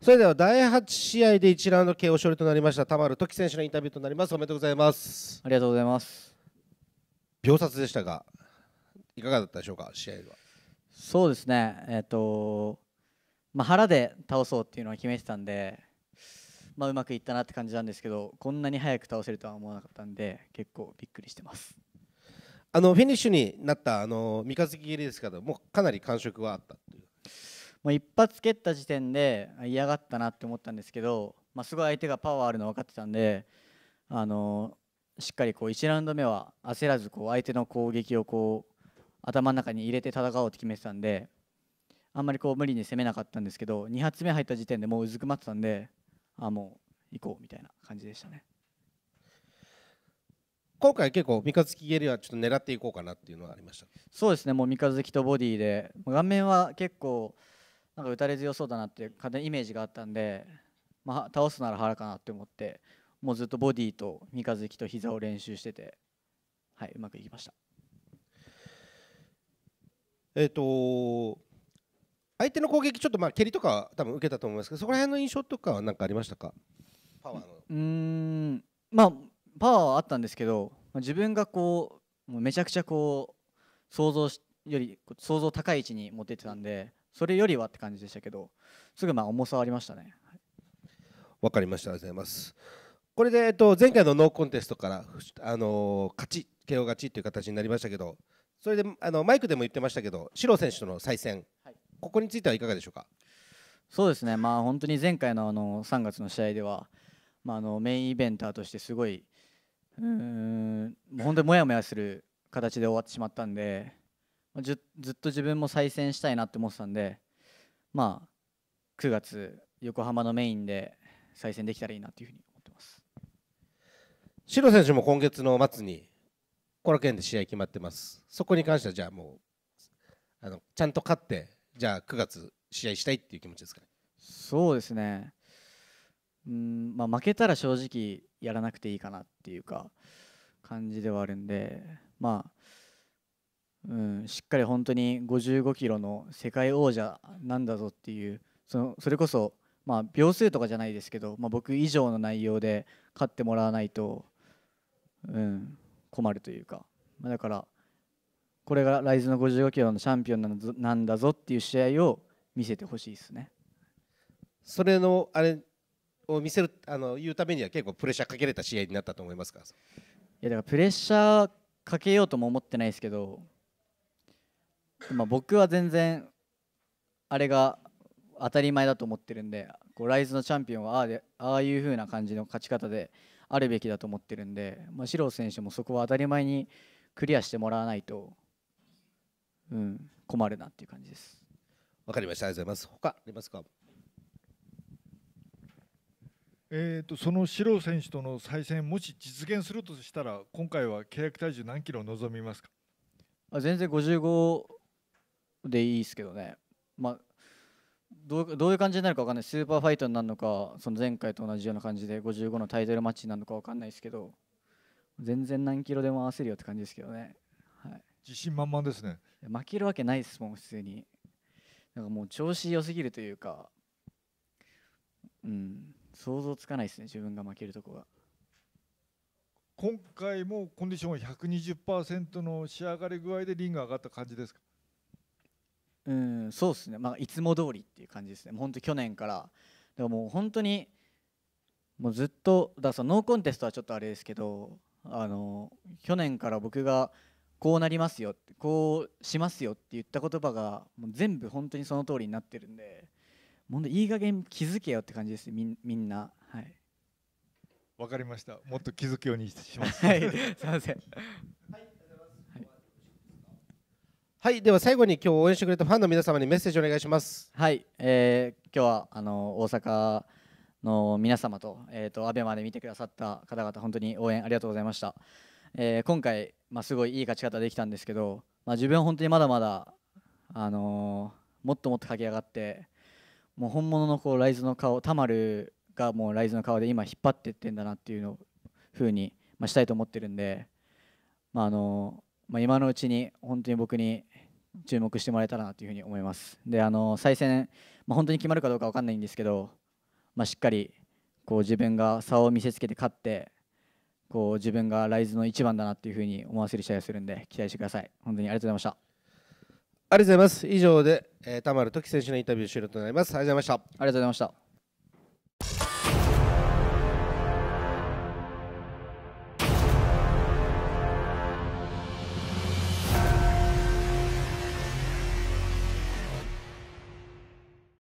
それでは第8試合で1ラウンド KO 勝利となりました田丸時選手のインタビューとなりますおめでとうございますありがとうございます秒殺でしたがいかがだったでしょうか試合はそうですねえっ、ー、とまあ、腹で倒そうっていうのは決めてたんでまあ、うまくいったなって感じなんですけどこんなに早く倒せるとは思わなかったんで結構びっくりしてますあのフィニッシュになったあの三日月蹴りですけどもうかなり感触はあったっていうもう一発蹴った時点で嫌がったなって思ったんですけど、まあ、すごい相手がパワーあるの分かってたんで、あのしっかりこう1ラウンド目は焦らずこう相手の攻撃をこう頭の中に入れて戦おうって決めてたんであんまりこう無理に攻めなかったんですけど2発目入った時点でもううずくまってたんであもう行こうみたいな感じでしたね。今回結構三日月ゲりはちょっと狙っていこうかなっていうのはありましたそうですねもう三日月とボディで顔面は結構なんか打たれ強そうだなって勝手にイメージがあったんで、まあ、倒すなら腹かなって思ってもうずっとボディと三日月と膝を練習してて、はい、うまくいきました。えっ、と相手の攻撃ちょっとまあ蹴りとか多分受けたと思いますけどそこら辺の印象とかは何かありましたかパワーのうんまあパワーはあったんですけど自分がこうめちゃくちゃこう想像より想像高い位置に持ってってたんでそれよりはって感じでしたけどすぐまあ重さありましたねわかりましたありがとうございますこれで、えっと、前回のノーコンテストから、あの勝ち KO 勝ちという形になりましたけどそれであのマイクでも言ってましたけど四郎選手との再戦、はい、ここについてはいかがでしょうかそうですね、まあ、本当に前回のあの3月の試合では、まあ、あのメインイベンターとしてすごいうん本当にもやもやする形で終わってしまったんで、ずっと自分も再戦したいなって思ってたんで、まあ、9月、横浜のメインで再戦できたらいいなというふうに思ってます白選手も今月の末に、この件で試合決まってます、そこに関しては、じゃあもうあの、ちゃんと勝って、じゃあ9月、試合したいっていう気持ちですかね。そうですねうんまあ、負けたら正直やらなくていいかなっていうか感じではあるんで、まあ、うん、しっかり本当に55キロの世界王者なんだぞっていうそのそれこそ、まあ、秒数とかじゃないですけど、まあ、僕以上の内容で勝ってもらわないと、うん、困るというか、まあ、だからこれがライズの55キロのチャンピオンなんだぞだぞっていう試合を見せてほしいですね。それのあれを見せるあの言うためには結構プレッシャーかけれた試合になったと思いますかいやだからプレッシャーかけようとも思ってないですけどまあ、僕は全然あれが当たり前だと思ってるんでこうライズのチャンピオンはああでああいう風な感じの勝ち方であるべきだと思ってるんで、まあ、四郎選手もそこは当たり前にクリアしてもらわないと、うん、困るなっていう感じです。わかりました。ありがとうございます。他ありますか。えーと、その四郎選手との再戦、もし実現するとしたら、今回は契約体重、何キロ望みますかあ全然55でいいですけどね、まあ、どうどういう感じになるか分かんないスーパーファイトになるのかその前回と同じような感じで55のタイトルマッチになるのか分かんないですけど全然何キロでも合わせるよって感じですけどね、はい、自信満々ですね負けるわけないですもん普通になんかもう調子良すぎるというかうん想像つかないですね自分が負けるとこが今回もコンディションは120%の仕上がり具合でリング上がった感じですかそうですね、まあ、いつも通りっていう感じですね本当去年からだからもう本当にもうずっとだそのノーコンテストはちょっとあれですけどあの去年から僕がこうなりますよこうしますよって言った言葉がもう全部本当にその通りになってるんで本当いい加減気づけよって感じですみみんなはいわかりましたもっと気づくようにしますはいすいません、は いはいでは最後に今日応援してくれたファンの皆様にメッセージお願いしますはい、えー、今日はあの大阪の皆様と,、えーと、阿部まで見てくださった方々本当に応援ありがとうございました、えー、今回、まあ、すごいいい勝ち方できたんですけど、まあ、自分は本当にまだまだ、あのー、もっともっと駆け上がってもう本物のこうライズの顔たまるがもうライズの顔で今引っ張っていってんだなっていうのふうに、まあ、したいと思ってるんで、まああのー、まあ、今のうちに本当に僕に注目してもらえたらなというふに思います。であの再戦、まあ、本当に決まるかどうか分かんないんですけど、まあ、しっかりこう自分が差を見せつけて勝ってこう自分がライズの一番だなというふうに思わせる試合をするんで期待してください。本当にありがとうございました。ありがとうございます。以上で、えー、田丸時選手のインタビュー終了となります。ありがとうございました。ありがとうございました。